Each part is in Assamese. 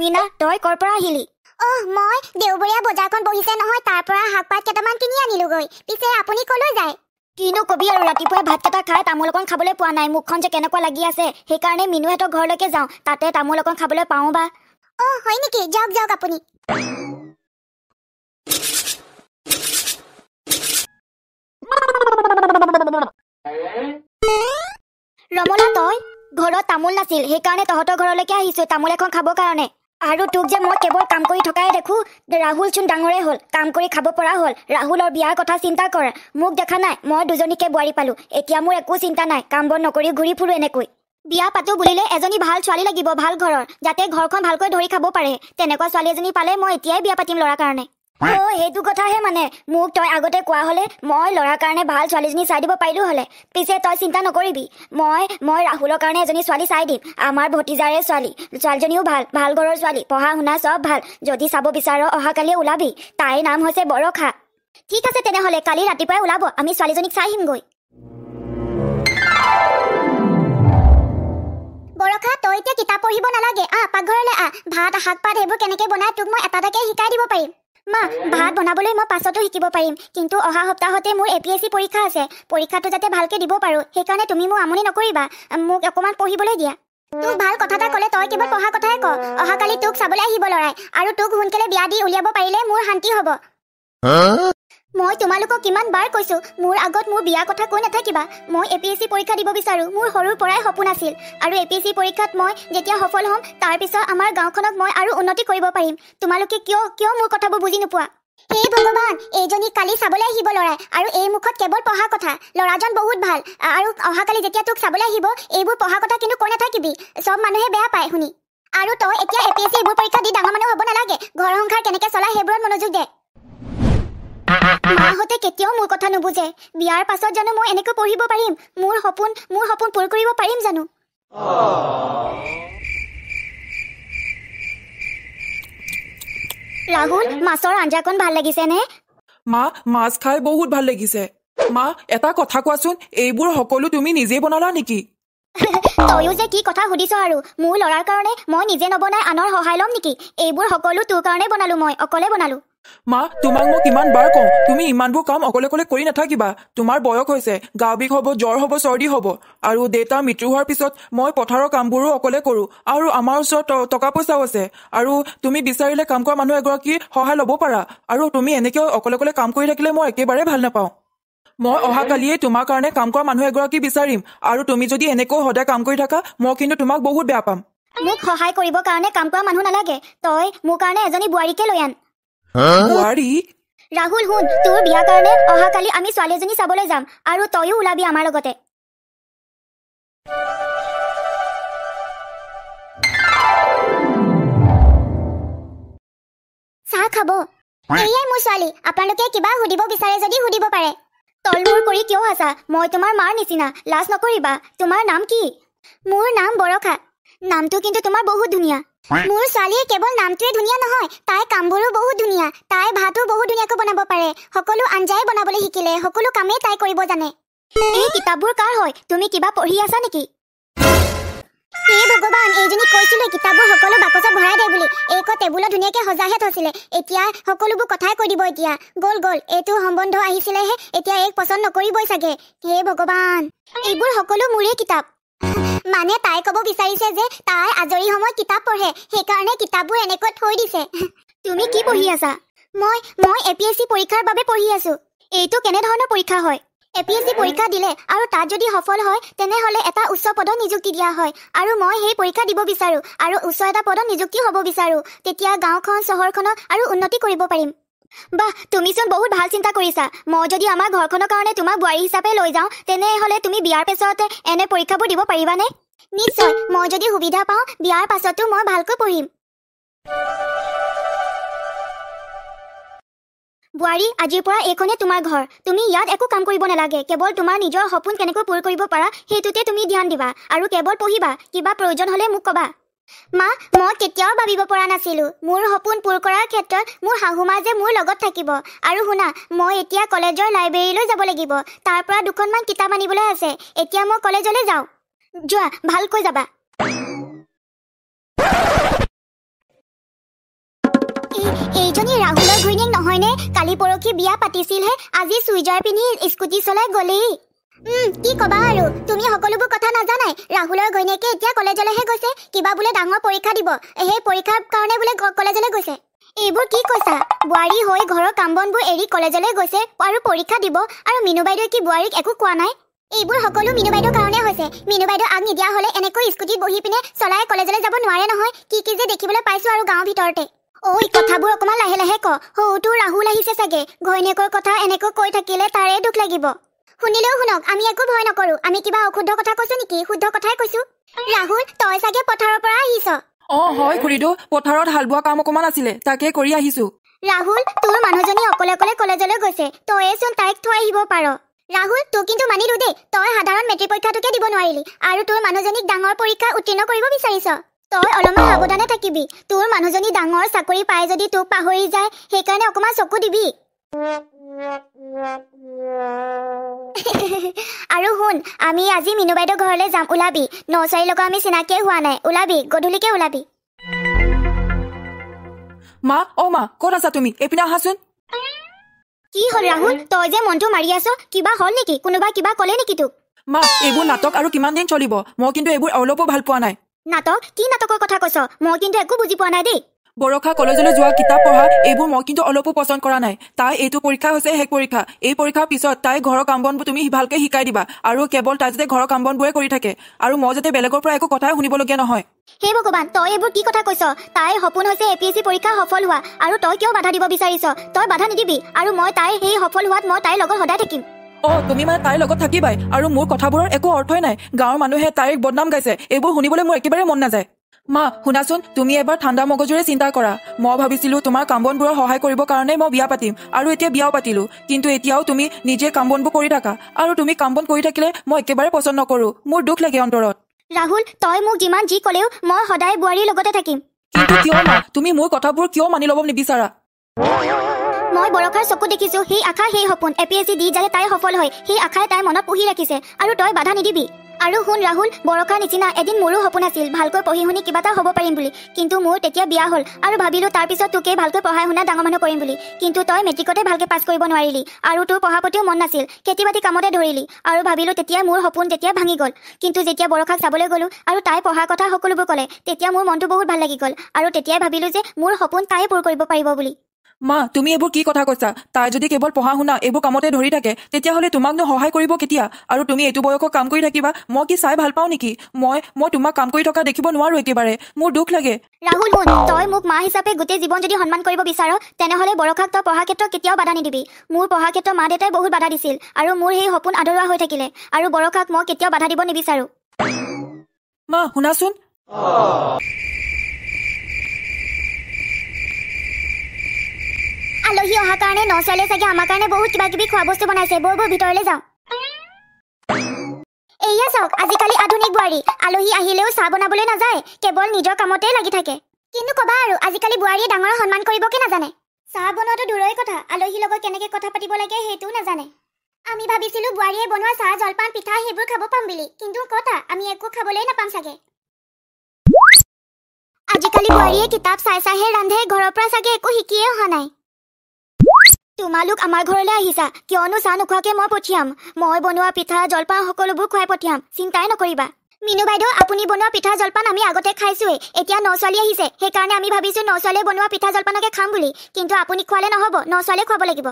মীনা তই কৰ পৰা আহিলি অহ মই দেওবৰীয়া বজাৰখন বহিছে নহয় তাৰ পৰা শাক পাত কেইটামান কিনি আনিলোগৈ পিছে আপুনি কলৈ যায় কিনো কবি আৰু ৰাতিপুৱাই ভাত কেইটা খাই তামোল অকণ খাবলৈ পোৱা নাই মুখখন যে কেনেকুৱা লাগি আছে সেইকাৰণে মিনুহেঁতৰ ঘৰলৈকে যাওঁ তাতে তামোল অকণ খাবলৈ পাওঁ বা অঁ হয় নেকি যাওক যাওক আপুনি ৰমলা ঘৰত তামোল নাছিল সেইকাৰণে তহঁতৰ ঘৰলৈকে আহিছো তামোল এখন খাবৰ কাৰণে আৰু তোক যে মই কেৱল কাম কৰি থকাই দেখো ৰাহুল চোন ডাঙৰে হল কাম কৰি খাব পৰা হল ৰাহুলৰ বিয়াৰ কথা চিন্তা কৰ মোক দেখা নাই মই দুজনীকে বোৱাৰী পালোঁ এতিয়া মোৰ একো চিন্তা নাই কাম বন নকৰি ঘূৰি ফুৰোঁ এনেকৈ বিয়া পাতোঁ বুলিলে এজনী ভাল ছোৱালী লাগিব ভাল ঘৰৰ যাতে ঘৰখন ভালকৈ ধৰি খাব পাৰে তেনেকুৱা ছোৱালী এজনী পালে মই এতিয়াই বিয়া পাতিম ল'ৰাৰ কাৰণে সেইটো কথাহে মানে মোক তই আগতে কোৱা হ'লে মই ল'ৰাৰ কাৰণে ভাল ছোৱালীজনী চাই দিব পাৰিলোঁ হ'লে পিছে তই চিন্তা নকৰিবি মই মই ৰাহুলৰ কাৰণে এজনী ছোৱালী চাই দিম আমাৰ ভতিজাৰে ছোৱালী ছোৱালীজনীও ভাল ভাল ঘৰৰ ছোৱালী পঢ়া শুনা চব ভাল যদি চাব বিচাৰ অহাকালিয়ে ওলাবি তাইৰ নাম হৈছে বৰষা ঠিক আছে তেনেহ'লে কালি ৰাতিপুৱাই ওলাব আমি ছোৱালীজনীক চাই আহিমগৈ বৰষা তই এতিয়া কিতাপ পঢ়িব নালাগে আহ পাকঘৰলৈ আহ ভাত শাক পাত সেইবোৰ কেনেকৈ বনাই তোক মই এটা এটাকৈ শিকাই দিব পাৰিম মা ভাত বনাবলৈ মই পাছতো শিকিব পাৰিম কিন্তু অহা সপ্তাহতে মোৰ এ পি এছ চি পৰীক্ষা আছে পৰীক্ষাটো যাতে ভালকে দিব পাৰোঁ সেইকাৰণে তুমি মোৰ আমনি নকৰিবা মোক অকণমান পঢ়িবলৈ দিয়া তোক ভাল কথা এটা ক'লে তই কেৱল পঢ়া কথাই ক অহাকালি তোক চাবলৈ আহিব ল'ৰাই আৰু তোক সোনকালে বিয়া দি উলিয়াব পাৰিলে মোৰ শান্তি হ'ব মই তোমালোকক কিমান বাৰ কৈছোঁ মোৰ আগত মোৰ বিয়াৰ কথা কৈ নাথাকিবা মই এ পি এছ চি পৰীক্ষা দিব বিচাৰোঁ মোৰ সৰুৰ পৰাই সপোন আছিল আৰু এ পি এছ চি পৰীক্ষাত মই যেতিয়া সফল হ'ম তাৰপিছত আমাৰ গাঁওখনক মই আৰু উন্নতি কৰিব পাৰিম তোমালোকে কিয় কিয় মোৰ কথাবোৰ বুজি নোপোৱা হে ভগৱান এইজনী কালি চাবলৈ আহিব ল'ৰাই আৰু এই মুখত কেৱল পঢ়া কথা ল'ৰাজন বহুত ভাল আৰু অহাকালি যেতিয়া তোক চাবলৈ আহিব এইবোৰ পঢ়া কথা কিন্তু কৈ নাথাকিবি চব মানুহে বেয়া পায় শুনি আৰু তই এতিয়া এ পি এছ চি এইবোৰ পৰীক্ষা দি ডাঙৰ মানুহ হ'ব নালাগে ঘৰ সংসাৰ কেনেকৈ চলাই সেইবোৰত মনোযোগ দে মা কেতিয়াও মোৰ কথা নুবুজে বিয়াৰ পাছত জানো মই এনেকৈ পঢ়িব পাৰিম মোৰ সপোন মোৰ সপোন পূৰ কৰিব পাৰিম জানো ৰাহুল মাছৰ আঞ্জাকণ ভাল লাগিছেনে মা মাছ খাই বহুত ভাল লাগিছে মা এটা কথা কোৱাচোন এইবোৰ সকলো তুমি নিজেই বনালা নেকি তয়ো যে কি কথা সুধিছ আৰু মোৰ ল'ৰাৰ কাৰণে মই নিজে নবনাই আনৰ সহায় ল'ম নেকি এইবোৰ সকলো তোৰ কাৰণে বনালো মই অকলে বনালো মা তোমাক মই কিমান বাৰ কওঁ তুমি ইমানবোৰ কাম অকলে অকলে কৰি নাথাকিবা তোমাৰ বয়স হৈছে গা বিষ হ'ব জ্বৰ হ'ব চৰ্দি হ'ব আৰু দেউতাৰ মৃত্যু হোৱাৰ পিছত মই পথাৰৰ কামবোৰো অকলে কৰোঁ আৰু আমাৰ ওচৰত টকা পইচাও আছে আৰু তুমি বিচাৰিলে কাম কৰা মানুহ এগৰাকীৰ সহায় ল'ব পাৰা আৰু তুমি এনেকৈ অকলে অকলে কাম কৰি থাকিলে মই একেবাৰে ভাল নাপাওঁ মই অহাকালিয়েই তোমাৰ কাৰণে কাম কৰা মানুহ এগৰাকী বিচাৰিম আৰু তুমি যদি এনেকৈ সদায় কাম কৰি থাকা মই কিন্তু তোমাক বহুত বেয়া পাম মোক সহায় কৰিবৰ কাৰণে কাম কৰা মানুহ নালাগে তই মোৰ কাৰণে এজনী বোৱাৰীকে লৈ আন ৰাহুল শুন তোৰ বিয়া কাৰণে অহাকালি আমি ছোৱালী এজনী চাবলৈ যাম আৰু তয়ো ওলাবি আমাৰ লগতে চাহ খাব এয়াই মোৰ ছোৱালী আপোনালোকে কিবা সুধিব বিচাৰে যদি সুধিব পাৰে তলমূৰ কৰি কিয় আছা মই তোমাৰ মাৰ নিচিনা লাজ নকৰিবা তোমাৰ নাম কি মোৰ নাম বৰষা নামটো কিন্তু তোমাৰ বহুত ধুনীয়া মোৰ ছোৱালীয়ে কেৱল নামটোৱে ধুনীয়া নহয় তাই কামবোৰো বহুত ধুনীয়া তাই ভাতো বহুত ধুনীয়াকৈ বনাব পাৰে সকলো আঞ্জাই বনাবলৈ শিকিলে সকলো কামেই তাই কৰিব জানে এই কিতাপবোৰ কাৰ হয় তুমি কিবা পঢ়ি আছা নেকি ভগৱান এইজনী কৈছিলে কিতাপবোৰ সকলো বাকচত ভৰাই দে বুলি এইক টেবুলত ধুনীয়াকৈ সজাহে থৈছিলে এতিয়া সকলোবোৰ কথাই কৈ দিব এতিয়া গ'ল গ'ল এইটো সম্বন্ধ আহিছিলেহে এতিয়া এক পচন্দ নকৰিবই চাগে হে ভগৱান এইবোৰ সকলো মোৰে কিতাপ মানে তাই ক'ব বিচাৰিছে যে তাই আজৰি সময় কিতাপ পঢ়ে সেইকাৰণে কিতাপবোৰ এনেকৈ থৈ দিছে তুমি কি পঢ়ি আছা মই মই এ পি এছ চি পৰীক্ষাৰ বাবে পঢ়ি আছো এইটো কেনেধৰণৰ পৰীক্ষা হয় এ পি এছ চি পৰীক্ষা দিলে আৰু তাত যদি সফল হয় তেনেহ'লে এটা উচ্চ পদত নিযুক্তি দিয়া হয় আৰু মই সেই পৰীক্ষা দিব বিচাৰোঁ আৰু উচ্চ এটা পদত নিযুক্তি হ'ব বিচাৰোঁ তেতিয়া গাঁওখন চহৰখনক আৰু উন্নতি কৰিব পাৰিম বাহ তুমিচোন বহুত ভাল চিন্তা কৰিছা মই যদি আমাৰ ঘৰখনৰ কাৰণে তোমাক বোৱাৰী হিচাপে লৈ যাওঁ তেনেহ'লে তুমি বিয়াৰ পিছতে এনে পৰীক্ষাবোৰ দিব পাৰিবানে নিশ্চয় মই যদি সুবিধা পাওঁ বিয়াৰ পাছতো মই ভালকৈ পঢ়িম বোৱাৰী আজিৰ পৰা এইখনে তোমাৰ ঘৰ তুমি ইয়াত একো কাম কৰিব নালাগে কেৱল তোমাৰ নিজৰ সপোন কেনেকৈ পূৰ কৰিব পাৰা সেইটোতে তুমি ধ্যান দিবা আৰু কেৱল পঢ়িবা কিবা প্ৰয়োজন হ'লে মোক ক'বা মা মই কেতিয়াও ভাবিব পৰা নাছিলো মোৰ সপোন পূৰ কৰাৰ ক্ষেত্ৰত মোৰ শাহুমা যে মোৰ লগত থাকিব আৰু শুনা মই এতিয়া কলেজৰ লাইব্ৰেৰীলৈ যাব লাগিব তাৰ পৰা দুখনমান কিতাপ আনিবলৈ আছে এতিয়া মই কলেজলৈ যাওঁ যোৱা ভালকৈ যাবা এইজনী ৰাহুলৰ ঘৈণীক নহয়নে কালি পৰহি বিয়া পাতিছিলহে আজি চুইজাৰ পিন্ধি স্কুটি চলাই গ'লেই কি কবা আৰু তুমি সকলোবোৰ কথা নাজানাই ৰাহুলৰ ঘৈণীয়েকে এতিয়া কলেজলৈহে গৈছে কিবা বোলে ডাঙৰ পৰীক্ষা দিব সেই পৰীক্ষাৰ কাৰণে বোলে কলেজলৈ গৈছে এইবোৰ কি কৈছা বোৱাৰী হৈ ঘৰৰ কাম বনবোৰ এৰি কলেজলৈ গৈছে আৰু পৰীক্ষা দিব আৰু মিনু বাইদেউ কি বোৱাৰীক একো কোৱা নাই এইবোৰ সকলো মিনু বাইদেউৰ কাৰণে হৈছে মিনু বাইদেউ আগ নিদিয়া হলে এনেকৈ স্কুটি বহি পিনে চলাই কলেজলৈ যাব নোৱাৰে নহয় কি কি যে দেখিবলৈ পাইছো আৰু গাঁৱৰ ভিতৰতে ঐ কথাবোৰ অকমান লাহে লাহে ক সৌটো ৰাহুল আহিছে চাগে ঘৈণীয়েকৰ কথা এনেকৈ কৈ থাকিলে তাৰে দুখ লাগিব শুনিলেও শুনক আমি একো ভয় নকৰো আমি কিবা অশুদ্ধ কথা কৈছো নেকি শুদ্ধ কথাই কৈছো ৰাহুল তই চাগে পথাৰৰ পৰা আহিছ অ হয় খুৰীদেউ পথাৰত হাল বোৱা কাম অকমান আছিলে তাকে কৰি আহিছো ৰাহুল তোৰ মানুহজনী অকলে অকলে কলেজলৈ গৈছে তয়ে চোন তাইক থৈ আহিব পাৰ ৰাহুল তোক কিন্তু মানিলো দেই তই সাধাৰণ মেট্ৰিক পৰীক্ষাটোকে দিব নোৱাৰিলি আৰু তোৰ মানুহজনীক ডাঙৰ পৰীক্ষা উত্তীৰ্ণ কৰিব বিচাৰিছ তই অলপমান সাৱধানে থাকিবি তোৰ মানুহজনী ডাঙৰ চাকৰি পাই যদি তোক পাহৰি যায় সেইকাৰণে অকমান চকু দিবি আৰু শুন আমি আজি মিনু বাইদেউ ঘৰলৈ যাম ওলাবি ন লগত আমি চিনাকিয়ে হোৱা নাই ওলাবি গধূলিকে ওলাবি মা অ মা কত আছা তুমি এইপিনে আহাচোন কি হল ৰাহুল তই যে মনটো মাৰি আছ কিবা হল নেকি কোনোবাই কিবা কলে নেকি তোক মা এইবোৰ নাটক আৰু কিমান দিন চলিব মই কিন্তু এইবোৰ অলপো ভাল পোৱা নাই নাটক কি নাটকৰ কথা কৈছ মই কিন্তু একো বুজি পোৱা নাই দেই বৰষা কলেজলৈ যোৱা কিতাপ পঢ়া এইবোৰ মই কিন্তু অলপো পচন্দ কৰা নাই তাই এইটো পৰীক্ষা হৈছে শেষ পৰীক্ষা এই পৰীক্ষাৰ পিছত তাই ঘৰৰ কাম বনবোৰ তুমি ভালকে শিকাই দিবা আৰু কেৱল তাই যাতে ঘৰৰ কাম বনবোৰে কৰি থাকে আৰু মই যাতে বেলেগৰ পৰা একো কথাই শুনিবলগীয়া নহয় হে ভগৱান তই এইবোৰ কি কথা কৈছ তাই সপোন হৈছে এ পি এছ চি পৰীক্ষা সফল হোৱা আৰু তই কিয় বাধা দিব বিচাৰিছ তই বাধা নিদিবি আৰু মই তাই সেই সফল হোৱাত মই তাইৰ লগত সদায় থাকিম অ তুমি মানে তাইৰ লগত থাকিবাই আৰু মোৰ কথাবোৰৰ একো অৰ্থই নাই গাঁৱৰ মানুহে তাইক বদনাম গাইছে এইবোৰ শুনিবলৈ মোৰ একেবাৰে মন নাযায় মা শুনাচোন তুমি এবাৰ ঠাণ্ডা মগজুৰে চিন্তা কৰা মই ভাবিছিলো তোমাৰ কাম বনবোৰৰ সহায় কৰিবৰ কাৰণে মই বিয়া পাতিম আৰু এতিয়া বিয়াও পাতিলো কিন্তু এতিয়াও তুমি নিজে কাম বনবোৰ কৰি থাকা আৰু তুমি কাম বন কৰি থাকিলে মই একেবাৰে পচন্দ নকৰো মোৰ দুখ লাগে অন্তৰত ৰাহুল তই মোক যিমান যি কলেও মই সদায় বোৱাৰীৰ লগতে থাকিম কিন্তু কিয় মা তুমি মোৰ কথাবোৰ কিয় মানি লব নিবিচাৰা মই বৰষাৰ চকু দেখিছো সেই আশা সেই সপোন এ দি যায় তাই সফল হয় সেই আশাই তাইৰ মনত পুহি ৰাখিছে আৰু তই বাধা নিদিবি আৰু শুন ৰাহুল বৰকা নিচিনা এদিন মোৰো সপোন আছিল ভালকৈ পঢ়ি শুনি কিবা এটা হ'ব পাৰিম বুলি কিন্তু মোৰ তেতিয়া বিয়া হ'ল আৰু ভাবিলোঁ তাৰপিছত তোকেই ভালকৈ পঢ়াই শুনা ডাঙৰ মানুহ কৰিম বুলি কিন্তু তই মেট্ৰিকতে ভালকৈ পাছ কৰিব নোৱাৰিলি আৰু তোৰ পঢ়াৰ প্ৰতিও মন নাছিল খেতি বাতি কামতে ধৰিলি আৰু ভাবিলোঁ তেতিয়া মোৰ সপোন তেতিয়া ভাঙি গ'ল কিন্তু যেতিয়া বৰষাক চাবলৈ গ'লোঁ আৰু তাই পঢ়াৰ কথা সকলোবোৰ ক'লে তেতিয়া মোৰ মনটো বহুত ভাল লাগি গ'ল আৰু তেতিয়াই ভাবিলোঁ যে মোৰ সপোন তাই পূৰ কৰিব পাৰিব বুলি মা তুমি এইবোৰ কি কথা কৈছা তাই যদি কেৱল পঢ়া শুনা এইবোৰ কামতে ধৰি থাকে তেতিয়াহ'লে তোমাকনো সহায় কৰিব কেতিয়া আৰু তুমি এইটো বয়সত কাম কৰি থাকিবা মই কি চাই ভাল পাওঁ নেকি মই মই তোমাক কাম কৰি থকা দেখিব নোৱাৰো একেবাৰে মোৰ দুখ লাগে ৰাহুল বোন তই মোক মা হিচাপে গোটেই জীৱন যদি সন্মান কৰিব বিচাৰ তেনেহ'লে বৰষাক তই পঢ়া ক্ষেত্ৰত কেতিয়াও বাধা নিদিবি মোৰ পঢ়া ক্ষেত্ৰত মা দেউতাই বহুত বাধা দিছিল আৰু মোৰ সেই সপোন আদৰুৱা হৈ থাকিলে আৰু বৰষাক মই কেতিয়াও বাধা দিব নিবিচাৰো মা শুনাচোন কাৰণে ন ছোৱালীয়ে চাগে আমাৰ কাৰণে বহুত কিবা কিবি খোৱা বস্তু বনাইছে বৌ বৌ ভিতৰলৈ যাওঁ এইয়া চাওক আজিকালি আধুনিক বোৱাৰী আলহী আহিলেও চাহ বনাবলৈ নাযায় কেৱল নিজৰ কামতেই লাগি থাকে কিন্তু ক'বা আৰু আজিকালি বোৱাৰীয়ে ডাঙৰ সন্মান কৰিবকে নাজানে চাহ বনোৱাটো দূৰৈ কথা আলহীৰ লগত কেনেকৈ কথা পাতিব লাগে সেইটোও নাজানে আমি ভাবিছিলোঁ বোৱাৰীয়ে বনোৱা চাহ জলপান পিঠা সেইবোৰ খাব পাম বুলি কিন্তু কথা আমি একো খাবলৈ নাপাম চাগে আজিকালি বোৱাৰীয়ে কিতাপ চাই চাইহে ৰান্ধে ঘৰৰ পৰা চাগে একো শিকিয়ে অহা নাই তোমালোক আমাৰ ঘৰলৈ আহিছা কিয়নো চাহ নোখোৱাকৈ মই পঠিয়াম মই বনোৱা পিঠা জলপান সকলোবোৰ খুৱাই পঠিয়াম চিন্তাই নকৰিবা মিনু বাইদেউ আপুনি বনোৱা পিঠা জলপান আমি আগতে খাইছোৱেই এতিয়া ন ছোৱালী আহিছে সেইকাৰণে আমি ভাবিছোঁ ন ছোৱালীয়ে বনোৱা পিঠা জলপানকে খাম বুলি কিন্তু আপুনি খোৱালে নহ'ব ন ছোৱালীয়ে খুৱাব লাগিব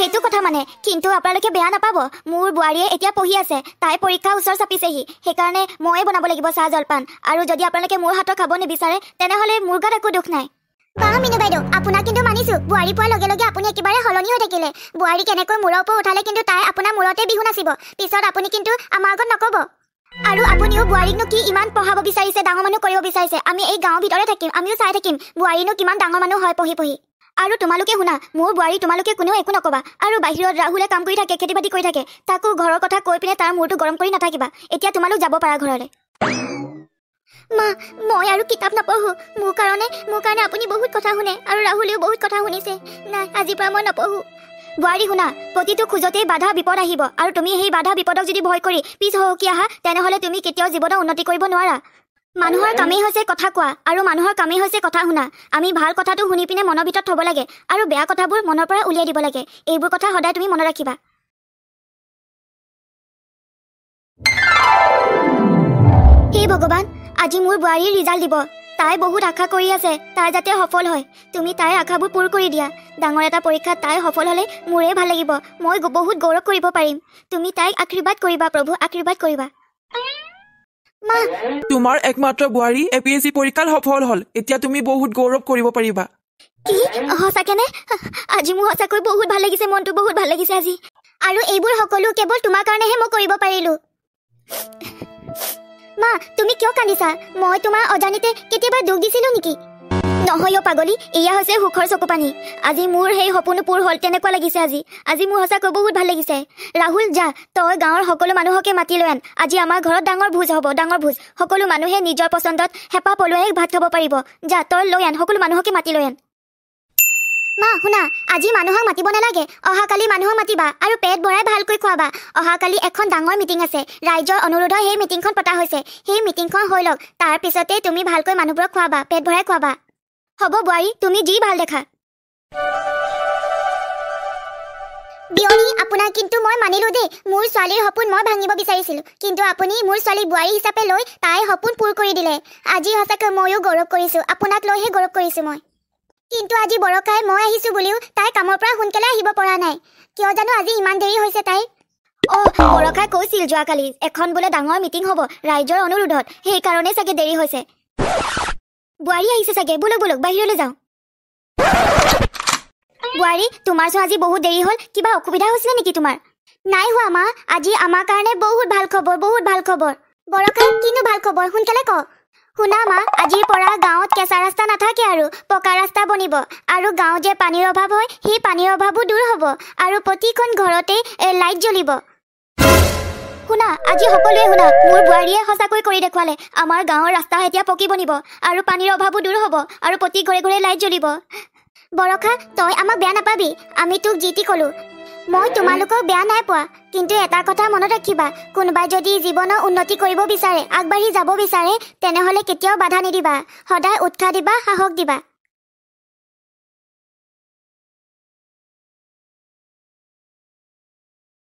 সেইটো কথা মানে কিন্তু আপোনালোকে বেয়া নাপাব মোৰ বোৱাৰীয়ে এতিয়া পঢ়ি আছে তাই পৰীক্ষা ওচৰ চাপিছেহি সেইকাৰণে ময়ে বনাব লাগিব চাহ জলপান আৰু যদি আপোনালোকে মোৰ হাতত খাব নিবিচাৰে তেনেহ'লে মোৰ গাত একো দুখ নাই পাম মিনু বাইদেউ আপোনাক কিন্তু মানিছো বোৱাৰী পোৱাৰ লগে লগে আপুনি একেবাৰে সলনি হৈ থাকিলে বোৱাৰী কেনেকৈ মূৰৰ ওপৰত উঠালে কিন্তু তাই আপোনাৰ মূৰতে বিহু নাচিব পিছত আপুনি কিন্তু আমাৰ আগত নকব আৰু আপুনিও বোৱাৰীকনো কি ইমান পঢ়াব বিচাৰিছে ডাঙৰ মানুহ কৰিব বিচাৰিছে আমি এই গাঁৱৰ ভিতৰতে থাকিম আমিও চাই থাকিম বোৱাৰীনো কিমান ডাঙৰ মানুহ হয় পঢ়ি পঢ়ি আৰু তোমালোকে শুনা মোৰ বোৱাৰী তোমালোকে কোনেও একো নক'বা আৰু বাহিৰত ৰাহুলে কাম কৰি থাকে খেতি বাতি কৰি থাকে তাকো ঘৰৰ কথা কৈ পিনে তাৰ মূৰটো গৰম কৰি নাথাকিবা এতিয়া তোমালোক যাব পাৰা ঘৰলৈ মা মই আৰু কিতাপ নপঢ়ো মোৰ কাৰণে মোৰ কাৰণে আপুনি বহুত কথা শুনে আৰু ৰাহুলেও বহুত কথা শুনিছে নাই আজিৰ পৰা মই নপঢ়ো বোৱাৰী শুনা প্ৰতিটো খোজতেই বাধা বিপদ আহিব আৰু তুমি সেই বাধা বিপদক যদি ভয় কৰি পিছহকি আহা তেনেহ'লে তুমি কেতিয়াও জীৱনত উন্নতি কৰিব নোৱাৰা মানুহৰ কামেই হৈছে কথা কোৱা আৰু মানুহৰ কামেই হৈছে কথা শুনা আমি ভাল কথাটো শুনি পিনে মনৰ ভিতৰত থ'ব লাগে আৰু বেয়া কথাবোৰ মনৰ পৰা উলিয়াই দিব লাগে এইবোৰ কথা সদায় তুমি মনত ৰাখিবা সেই ভগৱান আজি মোৰ বোৱাৰীৰ ৰিজাল্ট দিব তাই বহুত আশা কৰি আছে তাই যাতে সফল হয় তুমি তাইৰ আশাবোৰ পূৰ কৰি দিয়া ডাঙৰ এটা পৰীক্ষাত তাই সফল হ'লে মোৰে ভাল লাগিব মই বহুত গৌৰৱ কৰিব পাৰিম তুমি তাইক আশীৰ্বাদ কৰিবা প্ৰভু আশীৰ্বাদ কৰিবা তোমাৰ একমাত্ৰ বোৱাৰী এ পি এছ চি পৰীক্ষাত সফল হ'ল এতিয়া তুমি বহুত গৌৰৱ কৰিব পাৰিবা মোৰ সঁচাকৈ বহুত ভাল লাগিছে মনটো বহুত ভাল লাগিছে আজি আৰু এইবোৰ সকলো কেৱল তোমাৰ কাৰণেহে মই কৰিব পাৰিলো মা তুমি কিয় কান্দিছা মই তোমাৰ অজানিতে কেতিয়াবা দুখ দিছিলো নেকি নহয় অ পাগলী এয়া হৈছে সুখৰ চকু পানী আজি মোৰ সেই সপোন পূৰ হ'ল তেনেকুৱা লাগিছে আজি আজি মোৰ সঁচাকৈ বহুত ভাল লাগিছে ৰাহুল যা তই গাঁৱৰ সকলো মানুহকে মাতি লৈ আন আজি আমাৰ ঘৰত ডাঙৰ ভোজ হ'ব ডাঙৰ ভোজ সকলো মানুহে নিজৰ পচন্দত হেঁপাহ পলুৱাই ভাত খাব পাৰিব যা তই লৈ আন সকলো মানুহকে মাতি লৈ আন মা শুনা আজি মানুহক মাতিব নালাগে অহাকালি মানুহক মাতিবা আৰু পেট ভৰাই ভালকৈ খোৱাবা অহাকালি এখন ডাঙৰ মিটিং আছে ৰাইজৰ অনুৰোধৰ সেই মিটিংখন পতা হৈছে সেই মিটিংখন হৈ লওক তাৰ পিছতেই তুমি ভালকৈ মানুহবোৰক খোৱাবা পেট ভৰাই খোৱাবা হ'ব বোৱাৰী তুমি যি ভাল দেখা বিয়নী আপোনাক কিন্তু মই মানিলোঁ দেই মোৰ ছোৱালীৰ সপোন মই ভাঙিব বিচাৰিছিলোঁ কিন্তু আপুনি মোৰ ছোৱালী বোৱাৰী হিচাপে লৈ তাইৰ সপোন পূৰ কৰি দিলে আজি সঁচাকৈ ময়ো গৌৰৱ কৰিছোঁ আপোনাক লৈহে গৌৰৱ কৰিছোঁ মই কিন্তু আজি বৰকাই মই আহিছো বুলিও তাই কামৰ পৰা সোনকালে আহিব পৰা নাই কিয় জানো আজি ইমান দেৰি হৈছে তাই অ বৰকাই কৈছিল যোৱাকালি এখন বোলে ডাঙৰ মিটিং হব ৰাইজৰ অনুৰোধত সেইকাৰণে চাগে দেৰি হৈছে বোৱাৰী আহিছে চাগে বোলক বোলক বাহিৰলৈ যাওঁ বোৱাৰী তোমাৰ চোৱা আজি বহুত দেৰি হ'ল কিবা অসুবিধা হৈছিলে নেকি তোমাৰ নাই হোৱা মা আজি আমাৰ কাৰণে বহুত ভাল খবৰ বহুত ভাল খবৰ বৰকাই কিনো ভাল খবৰ সোনকালে কওক শুনা মা আজিৰ পৰা গাঁৱত কেঁচা ৰাস্তা নাথাকে আৰু পকা ৰাস্তা বনিব আৰু গাঁৱত যে পানীৰ অভাৱ হয় সেই পানীৰ অভাৱো দূৰ হ'ব আৰু প্ৰতিখন ঘৰতে লাইট জ্বলিব শুনা আজি সকলোৱে শুনা মোৰ বোৱাৰীয়ে সঁচাকৈ কৰি দেখুৱালে আমাৰ গাঁৱৰ ৰাস্তা এতিয়া পকি বনিব আৰু পানীৰ অভাৱো দূৰ হ'ব আৰু প্ৰতি ঘৰে ঘৰে লাইট জ্বলিব বৰষা তই আমাক বেয়া নাপাবি আমি তোক যি টি ক'লো মই তোমালোকক বেয়া নাই পোৱা কিন্তু এটা কথা মনত ৰাখিবা কোনোবাই যদি জীৱনৰ উন্নতি কৰিব বিচাৰে আগবাঢ়ি যাব বিচাৰে তেনেহ'লে কেতিয়াও বাধা নিদিবা সদায় উৎসাহ দিবা সাহস দিবা